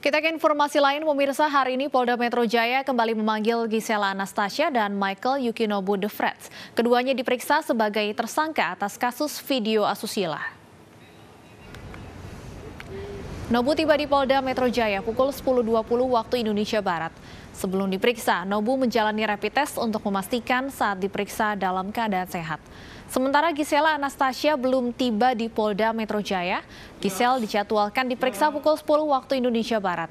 Kita ke informasi lain, pemirsa. Hari ini Polda Metro Jaya kembali memanggil Gisela Anastasia dan Michael Yukinobu De Frets. Keduanya diperiksa sebagai tersangka atas kasus video asusila. Nobu tiba di Polda Metro Jaya pukul 10.20 waktu Indonesia Barat. Sebelum diperiksa, Nobu menjalani rapid test untuk memastikan saat diperiksa dalam keadaan sehat. Sementara Gisela Anastasia belum tiba di Polda Metro Jaya, Gisel dijadwalkan diperiksa pukul 10 waktu Indonesia Barat.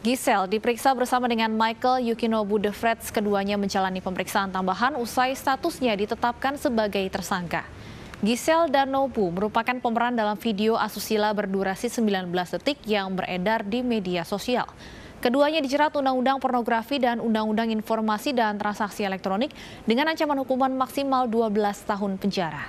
Gisel diperiksa bersama dengan Michael Yukinobu de Freds. Keduanya menjalani pemeriksaan tambahan usai statusnya ditetapkan sebagai tersangka. Gisel dan Nobu merupakan pemeran dalam video asusila berdurasi 19 detik yang beredar di media sosial. Keduanya dijerat Undang-Undang Pornografi dan Undang-Undang Informasi dan Transaksi Elektronik dengan ancaman hukuman maksimal 12 tahun penjara.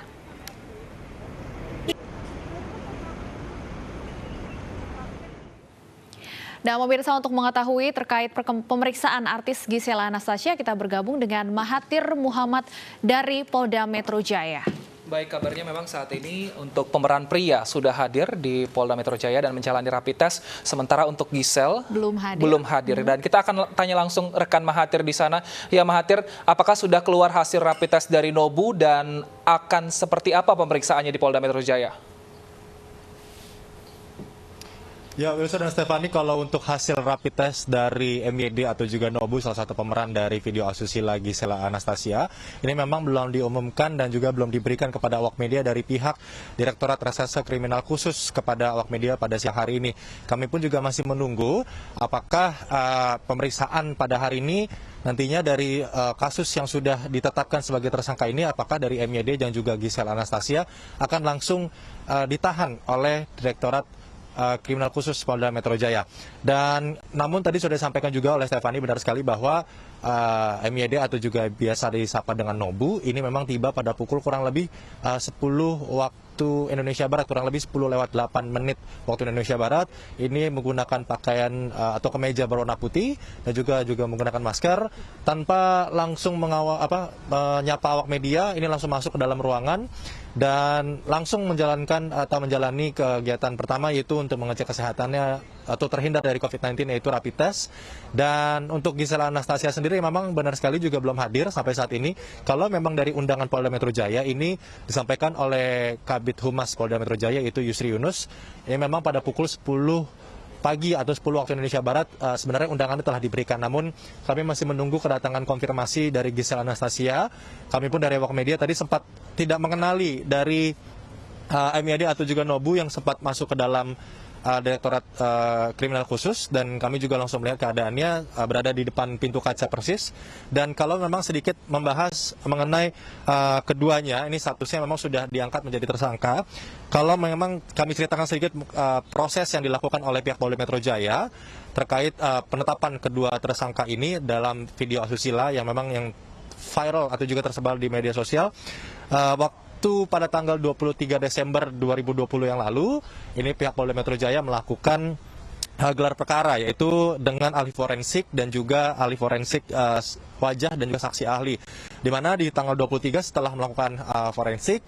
Nah, pemirsa untuk mengetahui terkait pemeriksaan artis Gisela Anastasia, kita bergabung dengan Mahathir Muhammad dari Polda Metro Jaya. Baik, kabarnya memang saat ini untuk pemeran pria sudah hadir di Polda Metro Jaya dan menjalani rapid test. Sementara untuk Gisel belum hadir. Belum hadir. Hmm. Dan kita akan tanya langsung rekan Mahathir di sana. Ya Mahathir, apakah sudah keluar hasil rapid test dari Nobu dan akan seperti apa pemeriksaannya di Polda Metro Jaya? Ya, Wilson dan Stefani, kalau untuk hasil rapid test dari MYD atau juga Nobu, salah satu pemeran dari video asusila Gisela Anastasia, ini memang belum diumumkan dan juga belum diberikan kepada awak media dari pihak Direktorat Reserse Kriminal Khusus kepada awak media pada siang hari ini. Kami pun juga masih menunggu apakah uh, pemeriksaan pada hari ini nantinya dari uh, kasus yang sudah ditetapkan sebagai tersangka ini, apakah dari MYD dan juga Gisela Anastasia akan langsung uh, ditahan oleh Direktorat Eh, Kriminal Khusus Polda Metro Jaya. Dan namun tadi sudah disampaikan juga oleh Stefani benar sekali bahwa uh, eh, MYD atau juga biasa disapa dengan Nobu ini memang tiba pada pukul kurang lebih eh, uh, 10 waktu Indonesia Barat kurang lebih 10 lewat 8 menit waktu Indonesia Barat ini menggunakan pakaian uh, atau kemeja berwarna putih dan juga juga menggunakan masker tanpa langsung mengawal apa menyapa awak media ini langsung masuk ke dalam ruangan dan langsung menjalankan atau menjalani kegiatan pertama yaitu untuk mengecek kesehatannya atau terhindar dari COVID-19 yaitu rapid test. Dan untuk Gisela Anastasia sendiri memang benar sekali juga belum hadir sampai saat ini. Kalau memang dari undangan Polda Metro Jaya ini disampaikan oleh Kabit Humas Polda Metro Jaya yaitu Yusri Yunus, yang memang pada pukul 10 pagi atau 10 waktu Indonesia Barat uh, sebenarnya undangan telah diberikan. Namun kami masih menunggu kedatangan konfirmasi dari Gisela Anastasia. Kami pun dari Wak Media tadi sempat tidak mengenali dari uh, eh, MIAD atau juga Nobu yang sempat masuk ke dalam uh, Direktorat uh, Kriminal Khusus dan kami juga langsung melihat keadaannya uh, berada di depan pintu kaca persis dan kalau memang sedikit membahas mengenai uh, keduanya ini statusnya memang sudah diangkat menjadi tersangka kalau memang kami ceritakan sedikit uh, proses yang dilakukan oleh pihak Polri Metro Jaya terkait uh, penetapan kedua tersangka ini dalam video asusila yang memang yang viral atau juga tersebar di media sosial uh, waktu itu pada tanggal 23 Desember 2020 yang lalu, ini pihak Polda Metro Jaya melakukan eh, gelar perkara yaitu dengan ahli forensik dan juga ahli forensik uh, wajah dan juga saksi ahli di mana di tanggal 23 setelah melakukan uh, forensik,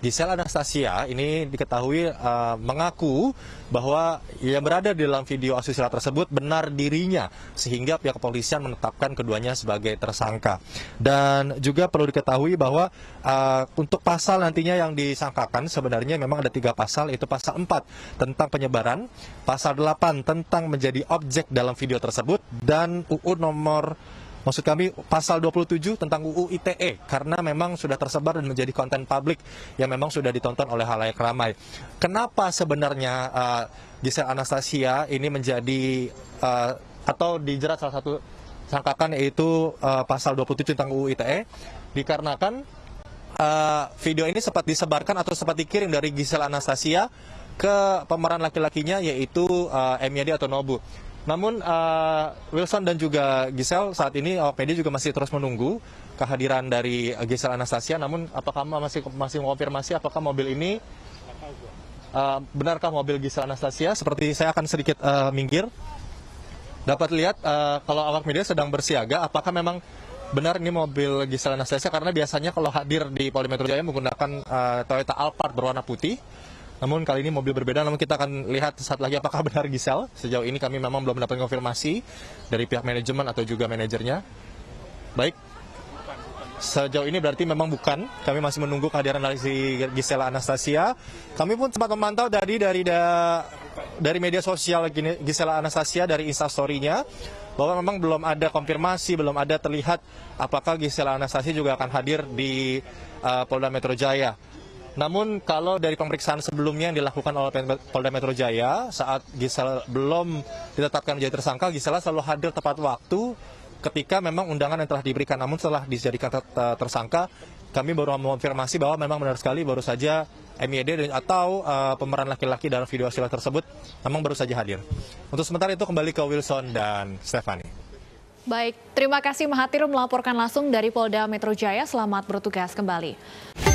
Giselle Anastasia ini diketahui uh, mengaku bahwa yang berada di dalam video asusila tersebut benar dirinya sehingga pihak kepolisian menetapkan keduanya sebagai tersangka. Dan juga perlu diketahui bahwa uh, untuk pasal nantinya yang disangkakan sebenarnya memang ada tiga pasal yaitu pasal 4 tentang penyebaran, pasal 8 tentang menjadi objek dalam video tersebut dan UU nomor maksud kami pasal 27 tentang UU ITE karena memang sudah tersebar dan menjadi konten publik yang memang sudah ditonton oleh halayak ramai. Kenapa sebenarnya uh, Gisel Anastasia ini menjadi uh, atau dijerat salah satu sangkakan yaitu uh, pasal 27 tentang UU ITE dikarenakan uh, video ini sempat disebarkan atau sempat dikirim dari Gisel Anastasia ke pemeran laki-lakinya yaitu uh, Emyadi atau Nobu. Namun uh, Wilson dan juga Gisel saat ini awak media juga masih terus menunggu kehadiran dari Gisel Anastasia. Namun apakah masih masih mengkonfirmasi apakah mobil ini uh, benarkah mobil Gisel Anastasia? Seperti saya akan sedikit uh, minggir. Dapat lihat uh, kalau awak media sedang bersiaga. Apakah memang benar ini mobil Gisel Anastasia? Karena biasanya kalau hadir di Polimetro Jaya menggunakan uh, Toyota Alphard berwarna putih. Namun kali ini mobil berbeda, namun kita akan lihat saat lagi apakah benar Gisel. Sejauh ini kami memang belum mendapatkan konfirmasi dari pihak manajemen atau juga manajernya. Baik, sejauh ini berarti memang bukan. Kami masih menunggu kehadiran dari si Gisela Anastasia. Kami pun sempat memantau dari dari da, dari media sosial Gisela Anastasia dari instastorynya bahwa memang belum ada konfirmasi, belum ada terlihat apakah Gisela Anastasia juga akan hadir di uh, Polda Metro Jaya. Namun kalau dari pemeriksaan sebelumnya yang dilakukan oleh Polda Metro Jaya saat Gisela belum ditetapkan menjadi tersangka, Gisela selalu hadir tepat waktu ketika memang undangan yang telah diberikan. Namun setelah dijadikan tersangka, kami baru mengonfirmasi bahwa memang benar sekali baru saja MYD e atau uh, pemeran laki-laki dalam video hasil tersebut memang baru saja hadir. Untuk sementara itu kembali ke Wilson dan Stephanie. Baik, terima kasih Mahathir melaporkan langsung dari Polda Metro Jaya. Selamat bertugas kembali.